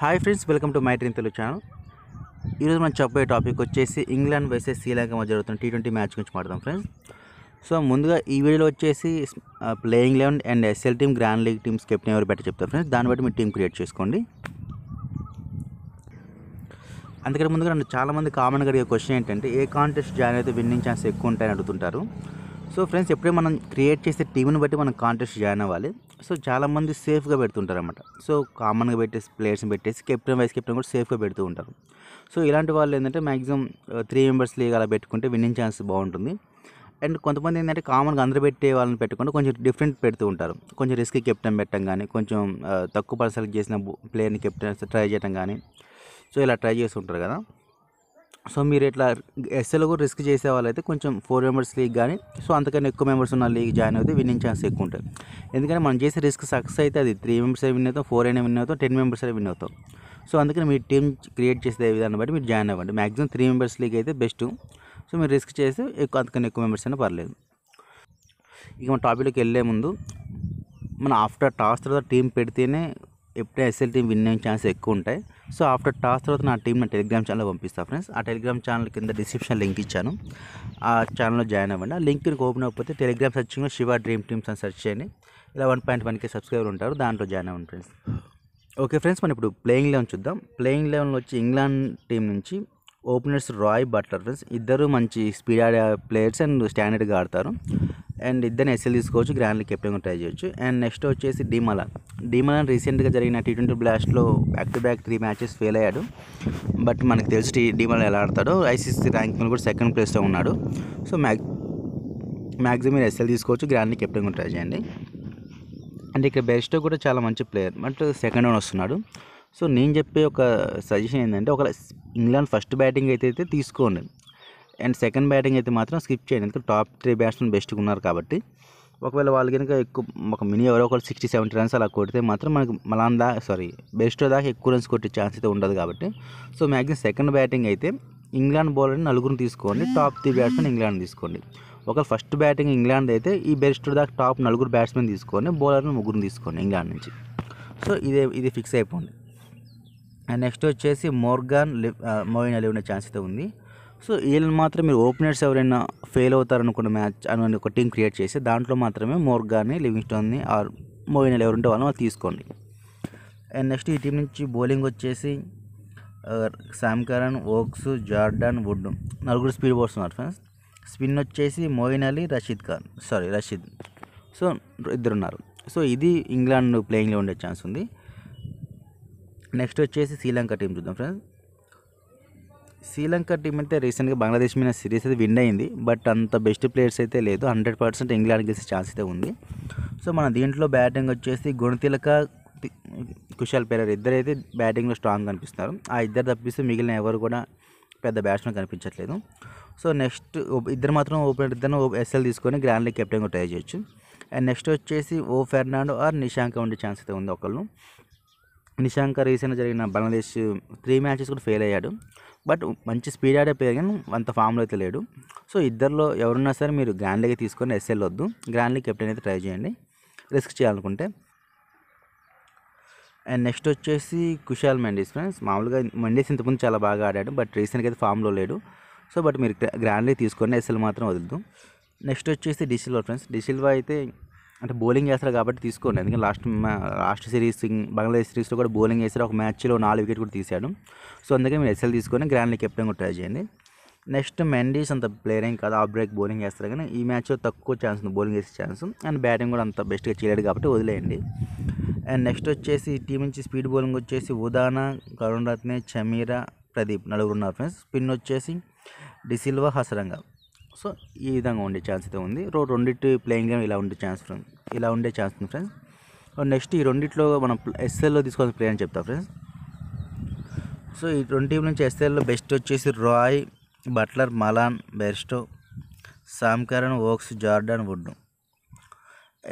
hi friends welcome to my ట్రీన్ Telugu channel ఈరోజు మనం చెప్పబోయే టాపిక్ వచ్చేసి ఇంగ్లాండ్ వర్సెస్ శ్రీలంక మధ్య జరుగుతున్న టీ ట్వంటీ మ్యాచ్ గురించి మాట్లాడదాం ఫ్రెండ్స్ సో ముందుగా ఈ వీడియోలో వచ్చేసి playing eleven and SL team grand league teams captain ఎవరు బెటర్ చెప్తారు ఫ్రెండ్స్ దాన్ని బట్టి మీరు టీం క్రియేట్ చేసుకోండి అందుకని ముందుగా నన్ను చాలామంది కామన్గా అడిగే క్వశ్చన్ ఏంటంటే ఏ కాంటెస్ట్ జాయిన్ అయితే విన్నింగ్ ఛాన్స్ ఎక్కువ ఉంటాయని అడుగుతుంటారు సో ఫ్రెండ్స్ ఎప్పుడే మనం క్రియేట్ చేసే టీంని బట్టి మనం కాంటెస్ట్ జాయిన్ అవ్వాలి సో చాలామంది సేఫ్గా పెడుతుంటారు అన్నమాట సో కామన్గా పెట్టేసి ప్లేయర్స్ని పెట్టేసి కెప్టెన్ వైస్ కెప్టెన్ కూడా సేఫ్గా పెడుతూ ఉంటారు సో ఇలాంటి వాళ్ళు ఏంటంటే మ్యాక్సిమం త్రీ మెంబర్స్ లీగ్ అలా పెట్టుకుంటే విన్నింగ్ ఛాన్స్ బాగుంటుంది అండ్ కొంతమంది ఏంటంటే కామన్గా అందరూ పెట్టే వాళ్ళని పెట్టుకుంటే కొంచెం డిఫరెంట్ పెడుతూ ఉంటారు కొంచెం రిస్క్ కెప్టెన్ పెట్టడం కానీ కొంచెం uh, తక్కువ పర్సెంట్ చేసిన ప్లేయర్ని కెప్టెన్ ట్రై చేయడం కానీ సో ఇలా ట్రై చేస్తుంటారు కదా సో మీరు ఇట్లా ఎస్ఎల్ కూడా రిస్క్ చేసే వాళ్ళైతే కొంచెం ఫోర్ మెంబర్స్ లీగ్ కానీ సో అంతకన్నా ఎక్కువ మెంబర్స్ ఉన్న లీగ్ జాయిన్ అవుతే విన్నింగ్ ఛాన్స్ ఎక్కువ ఉంటుంది ఎందుకంటే మనం చేసే రిస్క్ సక్సెస్ అయితే అది త్రీ మెంబర్స్ అయినా విన్ అవుతాం ఫోర్ అయినా విన్ అవుతాం టెన్ మెంబర్స్ అయినా విన్ అవుతాం సో అందుకని మీ టీం క్రియేట్ చేసే విధానం బట్టి మీరు జాయిన్ అవ్వండి మాక్సిమం త్రీ మెంబర్స్ లీగ్ అయితే బెస్ట్ సో మీరు రిస్క్ చేస్తే ఎక్కువ అంతకన్నా ఎక్కువ మెంబర్స్ అయినా పర్లేదు ఇక మన టాపిక్లోకి వెళ్ళే ముందు మన ఆఫ్టర్ టాస్ తర్వాత టీం పెడితేనే ఎప్పుడైనా ఎస్ఎల్ టీం విన్ అయ్యే ఛాన్స్ ఎక్కువ ఉంటాయి సో ఆఫ్టర్ టాస్ తర్వాత నా నా టెలిగ్రామ్ ఛానల్ పంపిస్తాను ఫ్రెండ్స్ ఆ టెలిగ్రామ్ ఛానల్ కింద డిస్క్రిప్షన్ లింక్ ఇచ్చాను ఆ ఛానల్లో జాయిన్ అవ్వండి ఆ లింక్ ఓపెన్ అవ్వకపోతే టెలిగ్రామ్ సర్చింగ్లో శివ డ్రీమ్ టీమ్స్ అని సెర్చ్ చేయండి ఇలా వన్ పాయింట్ వన్కే సబ్స్క్రైబర్ ఉంటారు దాంట్లో జాయిన్ అవ్వండి ఫ్రెండ్స్ ఓకే ఫ్రెండ్స్ మనం ఇప్పుడు ప్లేయింగ్ లెవెన్ చూద్దాం ప్లేయింగ్ లెవెన్లో వచ్చి ఇంగ్లాండ్ టీం నుంచి ఓపెనర్స్ రాయ్ బట్లర్ ఫ్రెండ్స్ ఇద్దరు మంచి స్పీడ్ ఆడే ప్లేయర్స్ అండ్ స్టాండర్డ్గా ఆడతారు అండ్ ఇద్దరిని ఎస్ఎల్ తీసుకోవచ్చు గ్రాండ్లీ కెప్టెన్గా ట్రై చేయొచ్చు అండ్ నెక్స్ట్ వచ్చేసి డిమలన్ డిమలన్ రీసెంట్గా జరిగిన టీ ట్వంటీ బ్లాస్ట్లో back to back three matches fail అయ్యాడు బట్ మనకు తెలిసి టీ ఎలా ఆడతాడో ఐసీసీ ర్యాంకింగ్లో కూడా సెకండ్ ప్లేస్లో ఉన్నాడు సో మ్యాక్ మ్యాక్సిమం ఎస్ఎల్ తీసుకోవచ్చు గ్రాండ్లీ కెప్టెన్గా ట్రై చేయండి అండ్ ఇక్కడ బెస్ట్ కూడా చాలా మంచి ప్లేయర్ బట్ సెకండ్ ఓన్ వస్తున్నాడు సో నేను చెప్పే ఒక సజెషన్ ఏంటంటే ఒకవేళ ఇంగ్లాండ్ ఫస్ట్ బ్యాటింగ్ అయితే అయితే తీసుకోండి అండ్ సెకండ్ బ్యాటింగ్ అయితే మాత్రం స్కిప్ చేయండి ఎందుకంటే టాప్ త్రీ బ్యాట్స్మెన్ బెస్ట్గా ఉన్నారు కాబట్టి ఒకవేళ వాళ్ళు కనుక ఎక్కువ ఒక మినీ ఎవరో ఒకరు సిక్స్టీ సెవెంటీ రన్స్ అలా కొడితే మాత్రం మనకు మలాన్ దా సారీ బెస్ట్ దాకా ఎక్కువ రన్స్ కొట్టే ఛాన్స్ అయితే ఉండదు కాబట్టి సో మ్యాక్సిమం సెకండ్ బ్యాటింగ్ అయితే ఇంగ్లాండ్ బౌలర్ని నలుగురిని తీసుకోండి టాప్ త్రీ బ్యాట్స్మెన్ ఇంగ్లాండ్ తీసుకోండి ఒక ఫస్ట్ బ్యాటింగ్ ఇంగ్లాండ్ అయితే ఈ బెస్ట్ దాకా టాప్ నలుగురు బ్యాట్స్మెన్ తీసుకొని బౌలర్ని ముగ్గురు తీసుకోండి ఇంగ్లాండ్ నుంచి సో ఇదే ఇది ఫిక్స్ అయిపోండి అండ్ నెక్స్ట్ వచ్చేసి మోర్గాన్ మోయిన్ అలీ ఉండే ఛాన్స్ అయితే ఉంది సో వీళ్ళని మాత్రం మీరు ఓపెనర్స్ ఎవరైనా ఫెయిల్ అవుతారనుకున్న మ్యాచ్ అని ఒక టీం క్రియేట్ చేసి దాంట్లో మాత్రమే మోర్గాన్ని లివింగ్స్టోన్ని ఆర్ ఎవరు ఉంటే వాళ్ళని వాళ్ళు తీసుకోండి అండ్ నెక్స్ట్ ఈ టీం నుంచి బౌలింగ్ వచ్చేసి Sam Curran Woakes Jordan Wood నలుగురు స్పీడ్ బౌలర్స్ ఉన్నారు ఫ్రెండ్స్ స్పిన్ వచ్చేసి మోయిన్ అలీ రషీద్ ఖాన్ సారీ రషీద్ సో ఇద్దరున్నారు సో ఇది ఇంగ్లాండ్ ప్లేయింగ్లో ఉండే ఛాన్స్ ఉంది నెక్స్ట్ వచ్చేసి శ్రీలంక టీం చూద్దాం ఫ్రెండ్స్ శ్రీలంక టీం అయితే రీసెంట్గా బంగ్లాదేశ్ మీద సిరీస్ అయితే విన్ అయింది బట్ అంత బెస్ట్ ప్లేయర్స్ అయితే లేదు హండ్రెడ్ పర్సెంట్ ఇంగ్లాండ్ గెలిచే ఛాన్స్ అయితే ఉంది సో మన దీంట్లో బ్యాటింగ్ వచ్చేసి గుణతిలక కుషాల్ పేరర్ ఇద్దరైతే బ్యాటింగ్లో స్ట్రాంగ్ కనిపిస్తున్నారు ఆ ఇద్దరు తప్పిస్తే మిగిలిన ఎవరు కూడా పెద్ద బ్యాట్స్మెన్ కనిపించట్లేదు సో నెక్స్ట్ ఇద్దరు మాత్రం ఓపెనర్ ఇద్దరు ఎస్ఎల్ తీసుకొని గ్రాండ్ లీగ్ కెప్టెన్గా ట్రై చేయొచ్చు అండ్ నెక్స్ట్ వచ్చేసి ఓ ఫెర్నాండో ఆర్ నిశాంక ఉండే ఛాన్స్ అయితే ఉంది ఒకళ్ళు నిశాంక రీసెంట్గా జరిగిన బంగ్లాదేశ్ త్రీ మ్యాచెస్ కూడా ఫెయిల్ అయ్యాడు బట్ మంచి స్పీడ్ ఆడే ప్లేయర్ కానీ అంత ఫామ్లో అయితే లేడు సో ఇద్దరిలో ఎవరున్నా సరే మీరు గ్రాండ్ లీగ్ తీసుకొని ఎస్ఎల్ వద్దు గ్రాండ్ లీగ్ కెప్టెన్ అయితే ట్రై చేయండి రిస్క్ చేయాలనుకుంటే అండ్ నెక్స్ట్ వచ్చేసి కుషాల్ మండీస్ ఫ్రెండ్స్ మామూలుగా మెండీస్ ఇంతకుముందు చాలా బాగా ఆడాడు బట్ రీసెంట్గా అయితే ఫామ్లో లేడు సో బట్ మీరు గ్రాండ్ లీగ్ తీసుకొని ఎస్ఎల్ మాత్రం వదులుద్దు నెక్స్ట్ వచ్చేసి డిసిల్వా ఫ్రెండ్స్ డిసిల్వా అయితే అంటే బౌలింగ్ వేస్తారు కాబట్టి తీసుకోండి ఎందుకంటే లాస్ట్ లాస్ట్ సిరీస్ బంగ్లాదేశ్ సిరీస్లో కూడా బౌలింగ్ వేసారు ఒక మ్యాచ్లో నాలుగు వికెట్ కూడా తీశాడు సో అందుకే మీరు ఎస్ఎల్ తీసుకొని గ్రాండ్ లీగ్ కెప్టెన్ కూడా ట్రై చేయండి నెక్స్ట్ మెండీస్ అంత ప్లేయర్ ఏం కాదు ఆఫ్ బ్రేక్ బౌలింగ్ వేస్తారు కానీ ఈ మ్యాచ్లో తక్కువ ఛాన్స్ ఉంది బౌలింగ్ వేసే ఛాన్స్ అండ్ బ్యాటింగ్ కూడా అంత బెస్ట్గా చేయలేడు కాబట్టి వదిలేయండి అండ్ నెక్స్ట్ వచ్చేసి టీం నుంచి స్పీడ్ బౌలింగ్ వచ్చేసి ఉదానా కరుణ్ రత్నే చమీరా ప్రదీప్ నలుగురు ఉన్నారు ఫ్రెండ్స్ స్పిన్ వచ్చేసి డిసిల్వా హసరంగా సో ఈ విధంగా ఉండే ఛాన్స్ అయితే ఉంది రో రెండింటి ప్లేయింగ్ గేమ్ ఇలా ఉండే ఛాన్స్ ఇలా ఉండే ఛాన్స్ ఉంది ఫ్రెండ్స్ నెక్స్ట్ ఈ రెండిట్లో మనం ఎస్ఎల్లో తీసుకోవాల్సిన ప్లేయర్ అని చెప్తా ఫ్రెండ్స్ సో ఈ రెండు టీం నుంచి ఎస్ఎల్లో బెస్ట్ వచ్చేసి Roy Buttler Malan Bairstow Sam Curran Woakes Jordan Wood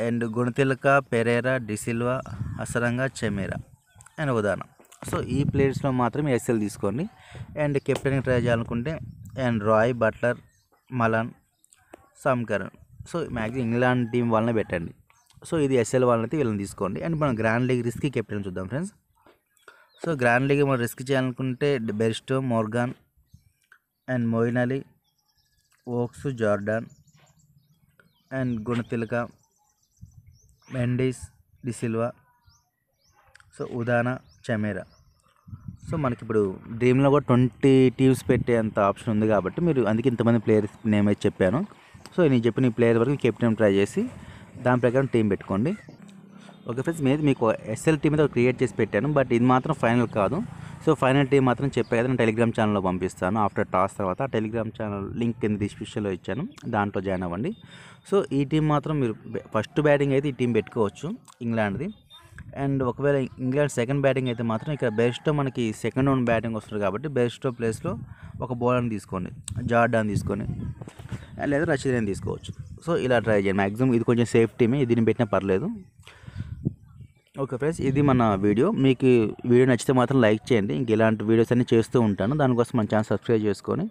and Gunathilaka Perera de Silva Hasaranga Chameera అని ఉదాహరణ సో ఈ ప్లేయర్స్లో మాత్రమే ఎస్ఎల్ తీసుకోండి అండ్ కెప్టెన్కి ట్రై చేయాలనుకుంటే and Roy Buttler Malan Sam so maximum England team వాళ్ళనే పెట్టండి సో ఇది ఎస్ఎల్ అయితే వీళ్ళని తీసుకోండి అండ్ మనం గ్రాండ్ లీగ్ రిస్క్ కెప్టెన్ చూద్దాం ఫ్రెండ్స్ సో గ్రాండ్ లీగ్ మనం రిస్క్ చేయాలనుకుంటే Bairstow Morgan and Moeen Ali Woakes Jordan and Gunathilaka Mendis de Silva so Udana Chameera so మనకి ఇప్పుడు డ్రీమ్లో కూడా ట్వంటీ టీమ్స్ పెట్టే అంత ఆప్షన్ ఉంది కాబట్టి మీరు అందుకే ఇంతమంది ప్లేయర్స్ నేమ్ అయితే చెప్పాను సో నేను చెప్పిన ఈ ప్లేయర్ వరకు కెప్టెన్ ట్రై చేసి దాని ప్రకారం టీం పెట్టుకోండి ఓకే ఫ్రెండ్స్ మీద మీకు ఎస్ఎల్ టీమ్ అయితే క్రియేట్ చేసి పెట్టాను బట్ ఇది మాత్రం ఫైనల్ కాదు సో ఫైనల్ టీం మాత్రం చెప్పే కదా నేను టెలిగ్రామ్ ఛానల్లో పంపిస్తాను ఆఫ్టర్ టాస్ తర్వాత టెలిగ్రామ్ ఛానల్ లింక్ కింద డిస్క్రిప్షన్లో ఇచ్చాను దాంట్లో జాయిన్ అవ్వండి సో ఈ టీం మాత్రం మీరు ఫస్ట్ బ్యాటింగ్ అయితే ఈ టీం పెట్టుకోవచ్చు ఇంగ్లాండ్ది అండ్ ఒకవేళ ఇంగ్లాండ్ సెకండ్ బ్యాటింగ్ అయితే మాత్రం ఇక్కడ బెస్ట్ మనకి సెకండ్ ఓన్ బ్యాటింగ్ వస్తుంది కాబట్టి బెస్ట్ ప్లేస్లో ఒక బౌలర్ని తీసుకోండి జార్డాన్ తీసుకొని లేదా రషీద్ తీసుకోవచ్చు సో ఇలా ట్రై చేయండి మ్యాక్సిమం ఇది కొంచెం సేఫ్టీమే దీన్ని పెట్టినా పర్లేదు ఓకే ఫ్రెండ్స్ ఇది మన వీడియో మీకు వీడియో నచ్చితే మాత్రం లైక్ చేయండి ఇంక ఇలాంటి వీడియోస్ అన్నీ చేస్తూ ఉంటాను దానికోసం మన ఛానల్ సబ్స్క్రైబ్ చేసుకొని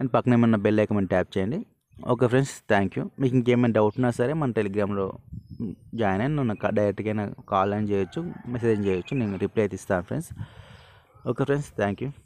అండ్ పక్కన ఏమన్నా బెల్ ఐకమని ట్యాప్ చేయండి ఓకే ఫ్రెండ్స్ థ్యాంక్ యూ మీకు ఇంకేమైనా డౌట్ ఉన్నా సరే మన టెలిగ్రామ్లో జాయిన్ అయ్యి నన్ను డైరెక్ట్గా కాల్ అని చేయొచ్చు మెసేజ్ చేయొచ్చు నేను రిప్లై అయితే ఇస్తాను friends okay friends thank you